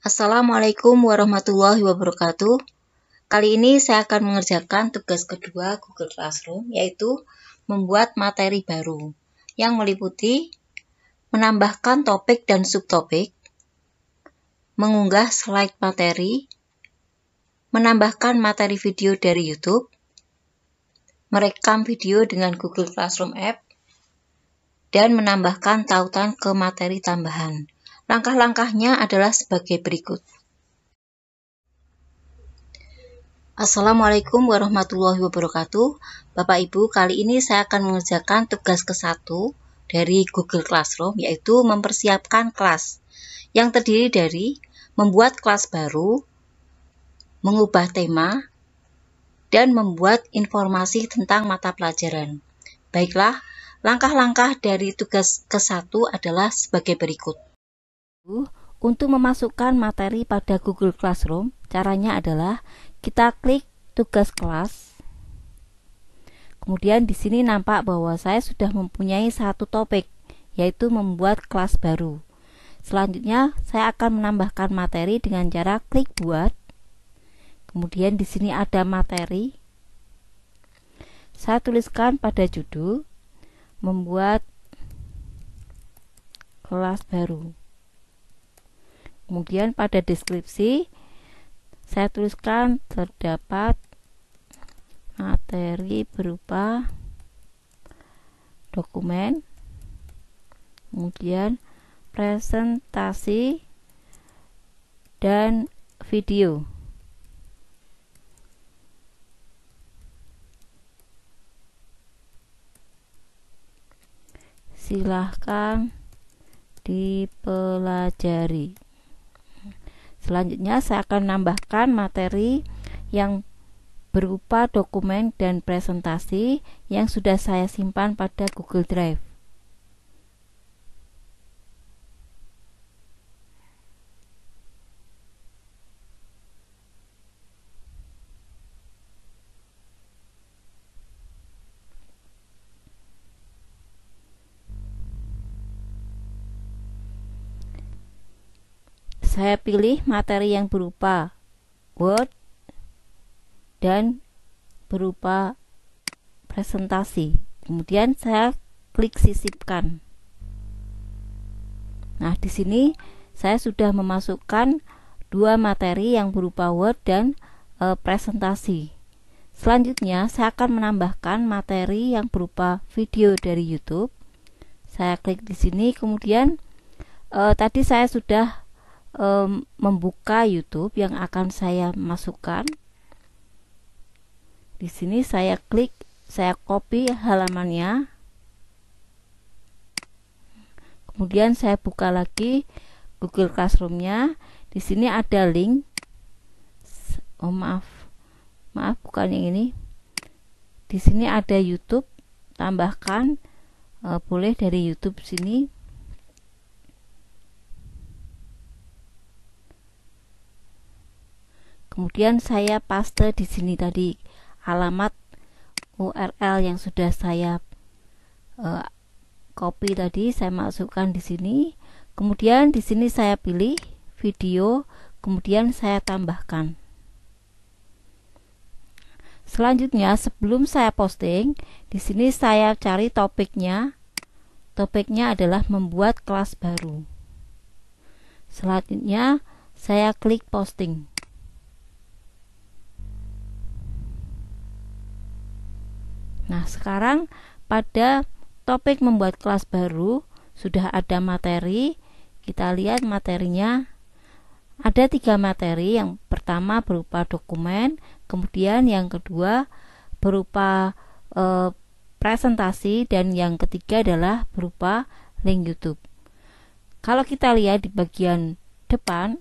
Assalamualaikum warahmatullahi wabarakatuh. Kali ini saya akan mengerjakan tugas kedua Google Classroom yaitu membuat materi baru yang meliputi menambahkan topik dan subtopik, mengunggah slide materi, menambahkan materi video dari YouTube, merekam video dengan Google Classroom app, dan menambahkan tautan ke materi tambahan Langkah-langkahnya adalah sebagai berikut. Assalamualaikum warahmatullahi wabarakatuh. Bapak Ibu, kali ini saya akan mengerjakan tugas ke-1 dari Google Classroom yaitu mempersiapkan kelas yang terdiri dari membuat kelas baru, mengubah tema, dan membuat informasi tentang mata pelajaran. Baiklah, langkah-langkah dari tugas ke-1 adalah sebagai berikut. Untuk memasukkan materi pada Google Classroom, caranya adalah kita klik tugas kelas. Kemudian di sini nampak bahwa saya sudah mempunyai satu topik, yaitu membuat kelas baru. Selanjutnya, saya akan menambahkan materi dengan cara klik buat. Kemudian di sini ada materi. Saya tuliskan pada judul membuat kelas baru. Kemudian pada deskripsi saya tuliskan terdapat materi berupa dokumen, kemudian presentasi dan video. Silahkan dipelajari. Selanjutnya saya akan menambahkan materi yang berupa dokumen dan presentasi yang sudah saya simpan pada Google Drive. saya pilih materi yang berupa Word dan berupa presentasi. Kemudian saya klik sisipkan. Nah, di sini saya sudah memasukkan dua materi yang berupa Word dan e, presentasi. Selanjutnya, saya akan menambahkan materi yang berupa video dari YouTube. Saya klik di sini, kemudian e, tadi saya sudah um, membuka YouTube yang akan saya masukkan. Di sini saya klik, saya copy halamannya. Kemudian saya buka lagi Google Classroom-nya. Di sini ada link. Oh maaf. Maaf bukan yang ini. Di sini ada YouTube, tambahkan e, boleh dari YouTube sini. kemudian saya paste di sini tadi alamat URL yang sudah saya uh, copy tadi saya masukkan di sini kemudian di sini saya pilih video kemudian saya tambahkan selanjutnya sebelum saya posting di sini saya cari topiknya topiknya adalah membuat kelas baru selanjutnya saya klik posting Nah, sekarang pada topik membuat kelas baru sudah ada materi. Kita lihat materinya. Ada tiga materi. Yang pertama berupa dokumen, kemudian yang kedua berupa e, presentasi, dan yang ketiga adalah berupa link YouTube. Kalau kita lihat di bagian depan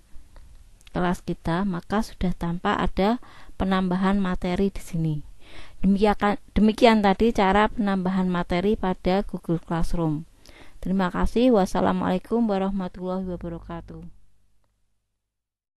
kelas kita, maka sudah tampak ada penambahan materi di sini. Demikian, demikian tadi cara penambahan materi pada Google Classroom. Terima kasih. Wassalamualaikum warahmatullahi wabarakatuh.